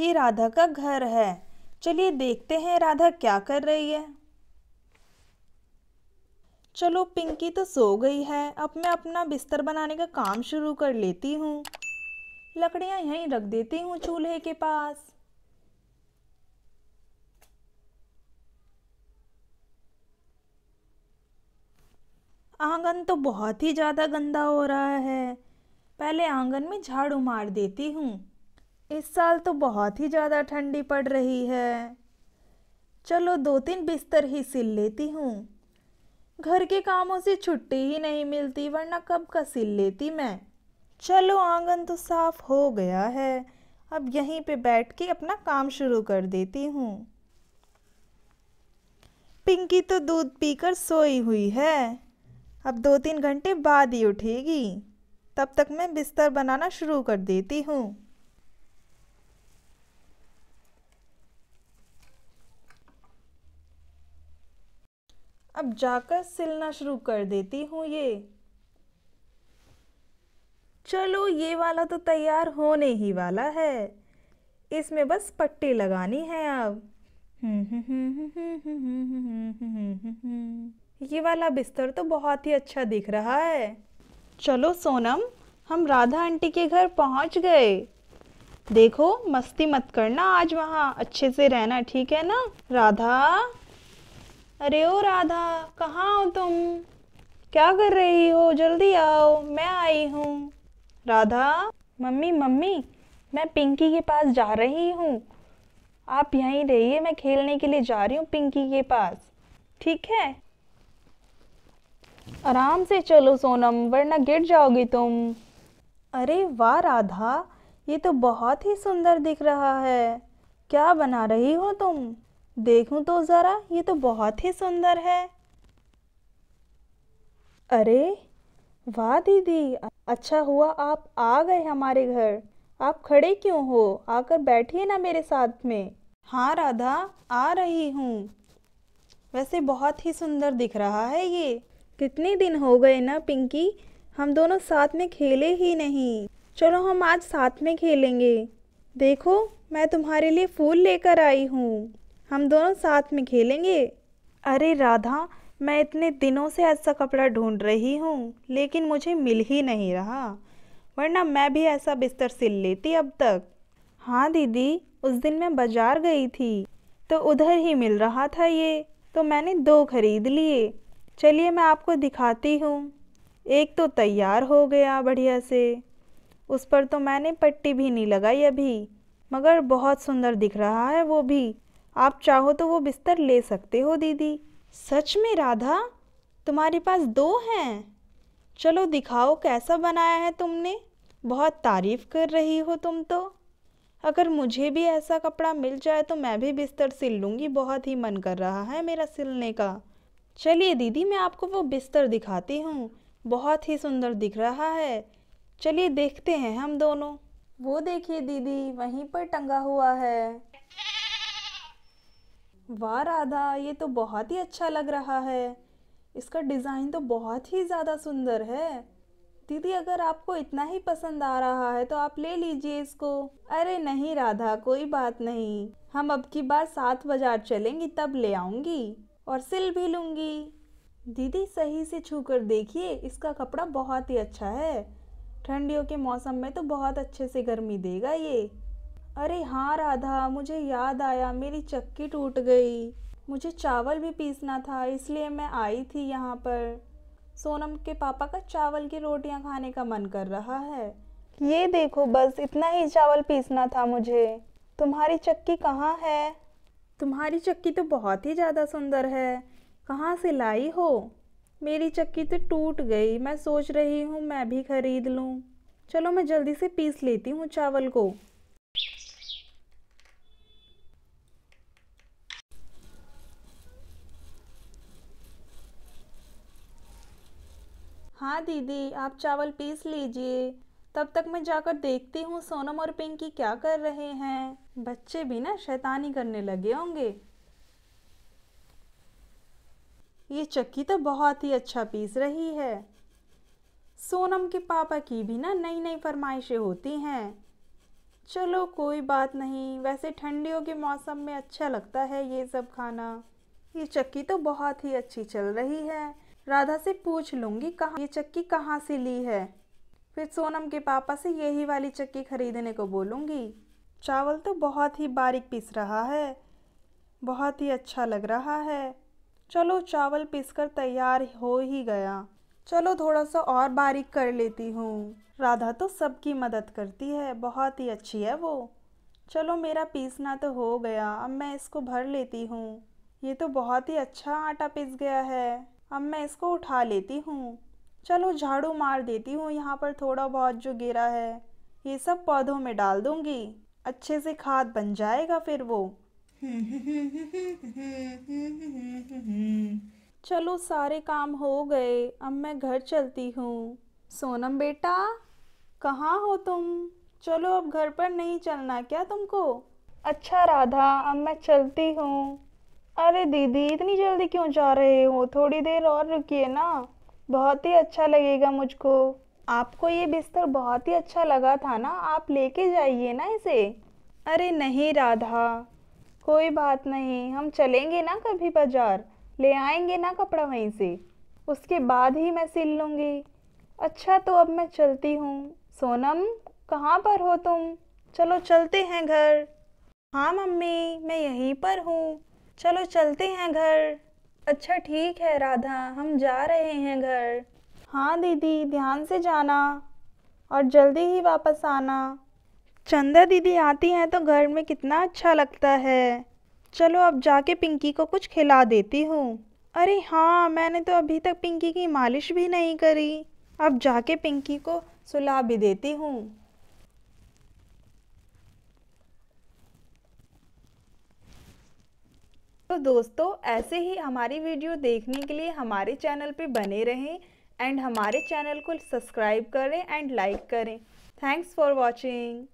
ये राधा का घर है चलिए देखते हैं राधा क्या कर रही है चलो पिंकी तो सो गई है अब मैं अपना बिस्तर बनाने का काम शुरू कर लेती हूँ लकड़ियाँ यहीं रख देती हूँ चूल्हे के पास आंगन तो बहुत ही ज़्यादा गंदा हो रहा है पहले आंगन में झाड़ू मार देती हूँ इस साल तो बहुत ही ज़्यादा ठंडी पड़ रही है चलो दो तीन बिस्तर ही सिल लेती हूँ घर के कामों से छुट्टी ही नहीं मिलती वरना कब का सिल लेती मैं चलो आंगन तो साफ हो गया है अब यहीं पे बैठ के अपना काम शुरू कर देती हूँ पिंकी तो दूध पीकर सोई हुई है अब दो तीन घंटे बाद ही उठेगी तब तक मैं बिस्तर बनाना शुरू कर देती हूँ अब जाकर सिलना शुरू कर देती हूँ ये चलो ये वाला तो तैयार होने ही वाला है इसमें बस पट्टी लगानी है अब ये वाला बिस्तर तो बहुत ही अच्छा दिख रहा है चलो सोनम हम राधा आंटी के घर पहुंच गए देखो मस्ती मत करना आज वहाँ अच्छे से रहना ठीक है ना राधा अरे ओ राधा कहाँ हो तुम क्या कर रही हो जल्दी आओ मैं आई हूँ राधा मम्मी मम्मी मैं पिंकी के पास जा रही हूँ आप यहीं रहिए मैं खेलने के लिए जा रही हूँ पिंकी के पास ठीक है आराम से चलो सोनम वरना गिर जाओगे तुम अरे वाह राधा ये तो बहुत ही सुंदर दिख रहा है क्या बना रही हो तुम देखूं तो ज़रा ये तो बहुत ही सुंदर है अरे वाह दीदी अच्छा हुआ आप आ गए हमारे घर आप खड़े क्यों हो आकर बैठिए ना मेरे साथ में हाँ राधा आ रही हूँ वैसे बहुत ही सुंदर दिख रहा है ये कितने दिन हो गए ना पिंकी हम दोनों साथ में खेले ही नहीं चलो हम आज साथ में खेलेंगे देखो मैं तुम्हारे लिए फूल लेकर आई हूँ हम दोनों साथ में खेलेंगे अरे राधा मैं इतने दिनों से ऐसा कपड़ा ढूंढ रही हूँ लेकिन मुझे मिल ही नहीं रहा वरना मैं भी ऐसा बिस्तर सिल लेती अब तक हाँ दीदी उस दिन मैं बाज़ार गई थी तो उधर ही मिल रहा था ये तो मैंने दो खरीद लिए चलिए मैं आपको दिखाती हूँ एक तो तैयार हो गया बढ़िया से उस पर तो मैंने पट्टी भी नहीं लगाई अभी मगर बहुत सुंदर दिख रहा है वो भी आप चाहो तो वो बिस्तर ले सकते हो दीदी सच में राधा तुम्हारे पास दो हैं चलो दिखाओ कैसा बनाया है तुमने बहुत तारीफ कर रही हो तुम तो अगर मुझे भी ऐसा कपड़ा मिल जाए तो मैं भी बिस्तर सिल लूँगी बहुत ही मन कर रहा है मेरा सिलने का चलिए दीदी मैं आपको वो बिस्तर दिखाती हूँ बहुत ही सुंदर दिख रहा है चलिए देखते हैं हम दोनों वो देखिए दीदी वहीं पर टंगा हुआ है वाह राधा ये तो बहुत ही अच्छा लग रहा है इसका डिज़ाइन तो बहुत ही ज़्यादा सुंदर है दीदी अगर आपको इतना ही पसंद आ रहा है तो आप ले लीजिए इसको अरे नहीं राधा कोई बात नहीं हम अब की बार सात बाजार चलेंगी तब ले आऊँगी और सिल भी लूँगी दीदी सही से छू कर देखिए इसका कपड़ा बहुत ही अच्छा है ठंडियों के मौसम में तो बहुत अच्छे से गर्मी देगा ये अरे हाँ राधा मुझे याद आया मेरी चक्की टूट गई मुझे चावल भी पीसना था इसलिए मैं आई थी यहाँ पर सोनम के पापा का चावल की रोटियाँ खाने का मन कर रहा है ये देखो बस इतना ही चावल पीसना था मुझे तुम्हारी चक्की कहाँ है तुम्हारी चक्की तो बहुत ही ज़्यादा सुंदर है कहाँ से लाई हो मेरी चक्की तो टूट गई मैं सोच रही हूँ मैं भी खरीद लूँ चलो मैं जल्दी से पीस लेती हूँ चावल को हाँ दीदी आप चावल पीस लीजिए तब तक मैं जाकर देखती हूँ सोनम और पिंकी क्या कर रहे हैं बच्चे भी ना शैतानी करने लगे होंगे ये चक्की तो बहुत ही अच्छा पीस रही है सोनम के पापा की भी ना नई नई फरमाइशें होती हैं चलो कोई बात नहीं वैसे ठंडियों के मौसम में अच्छा लगता है ये सब खाना ये चक्की तो बहुत ही अच्छी चल रही है राधा से पूछ लूँगी कहाँ ये चक्की कहाँ से ली है फिर सोनम के पापा से यही वाली चक्की खरीदने को बोलूँगी चावल तो बहुत ही बारीक पीस रहा है बहुत ही अच्छा लग रहा है चलो चावल पीसकर तैयार हो ही गया चलो थोड़ा सा और बारीक कर लेती हूँ राधा तो सबकी मदद करती है बहुत ही अच्छी है वो चलो मेरा पीसना तो हो गया अब मैं इसको भर लेती हूँ ये तो बहुत ही अच्छा आटा पीस गया है अब मैं इसको उठा लेती हूँ चलो झाड़ू मार देती हूँ यहाँ पर थोड़ा बहुत जो गिरा है ये सब पौधों में डाल दूँगी अच्छे से खाद बन जाएगा फिर वो चलो सारे काम हो गए अब मैं घर चलती हूँ सोनम बेटा कहाँ हो तुम चलो अब घर पर नहीं चलना क्या तुमको अच्छा राधा अब मैं चलती हूँ अरे दीदी इतनी जल्दी क्यों जा रहे हो थोड़ी देर और रुकिए ना बहुत ही अच्छा लगेगा मुझको आपको ये बिस्तर बहुत ही अच्छा लगा था ना आप लेके जाइए ना इसे अरे नहीं राधा कोई बात नहीं हम चलेंगे ना कभी बाजार ले आएंगे ना कपड़ा वहीं से उसके बाद ही मैं सिल लूँगी अच्छा तो अब मैं चलती हूँ सोनम कहाँ पर हो तुम चलो चलते हैं घर हाँ मम्मी मैं यहीं पर हूँ चलो चलते हैं घर अच्छा ठीक है राधा हम जा रहे हैं घर हाँ दीदी ध्यान से जाना और जल्दी ही वापस आना चंदा दीदी आती हैं तो घर में कितना अच्छा लगता है चलो अब जाके पिंकी को कुछ खिला देती हूँ अरे हाँ मैंने तो अभी तक पिंकी की मालिश भी नहीं करी अब जाके पिंकी को सुला भी देती हूँ तो दोस्तों ऐसे ही हमारी वीडियो देखने के लिए हमारे चैनल पे बने रहें एंड हमारे चैनल को सब्सक्राइब करें एंड लाइक करें थैंक्स फॉर वॉचिंग